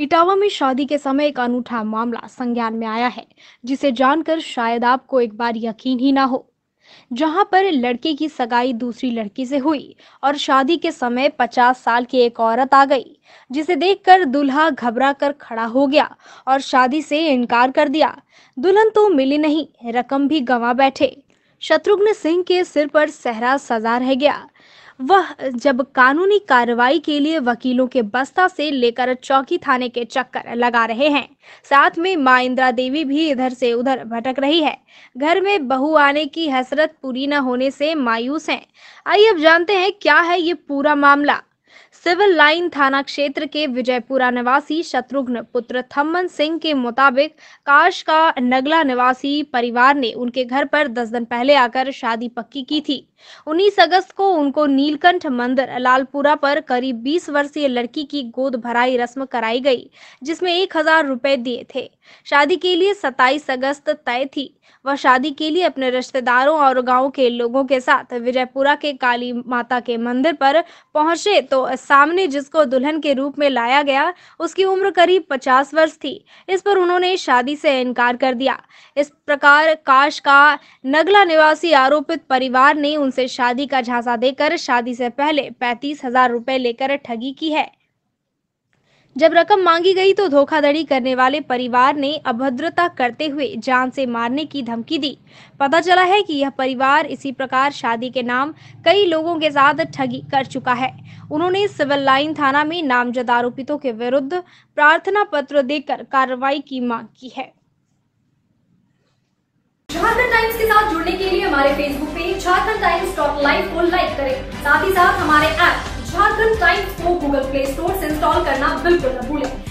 इटावा में शादी के समय एक अनूठा मामला संज्ञान में आया है जिसे जानकर शायद आपको एक बार यकीन ही ना हो जहां पर लड़के की सगाई दूसरी लड़की से हुई और शादी के समय 50 साल की एक औरत आ गई जिसे देखकर दूल्हा घबरा कर खड़ा हो गया और शादी से इनकार कर दिया दुल्हन तो मिली नहीं रकम भी गंवा बैठे शत्रुघ्न सिंह के सिर पर सहरा सजा रह गया वह जब कानूनी कार्रवाई के लिए वकीलों के बस्ता से लेकर चौकी थाने के चक्कर लगा रहे हैं साथ में माँ इंदिरा देवी भी इधर से उधर भटक रही है घर में बहू आने की हसरत पूरी न होने से मायूस हैं आइए अब जानते हैं क्या है ये पूरा मामला सिविल लाइन थाना क्षेत्र के विजयपुरा निवासी शत्रुघ्न पुत्र थम्मन सिंह के मुताबिक काश का नगला निवासी परिवार ने उनके घर पर दस दिन पहले आकर शादी पक्की की थी 19 अगस्त को उनको नीलकंठ मंदिर लालपुरा पर करीब 20 वर्षीय लड़की की गोद भराई रस्म कराई गई जिसमें एक हजार रुपए दिए थे शादी के लिए 27 अगस्त तय थी वह शादी के लिए अपने रिश्तेदारों और गांव के लोगों के साथ विजयपुरा के काली माता के मंदिर पर पहुंचे तो सामने जिसको दुल्हन के रूप में लाया गया उसकी उम्र करीब पचास वर्ष थी इस पर उन्होंने शादी से इनकार कर दिया इस प्रकार काश का नगला निवासी आरोपित परिवार ने उनसे शादी का झांसा देकर शादी से पहले पैंतीस हजार रूपए लेकर ठगी की है जब रकम मांगी गई तो धोखाधड़ी करने वाले परिवार ने अभद्रता करते हुए जान से मारने की धमकी दी पता चला है कि यह परिवार इसी प्रकार शादी के नाम कई लोगों के साथ ठगी कर चुका है उन्होंने सिविल लाइन थाना में नामजद आरोपितों के विरुद्ध प्रार्थना पत्र देकर कार्रवाई की मांग की है झारखंड टाइम्स के साथ जुड़ने के लिए हमारे Facebook page Jharkhand Times dot live को लाइक करें साथ ही साथ हमारे ऐप झारखंड टाइम्स को गूगल प्ले स्टोर से इंस्टॉल करना बिल्कुल न भूलें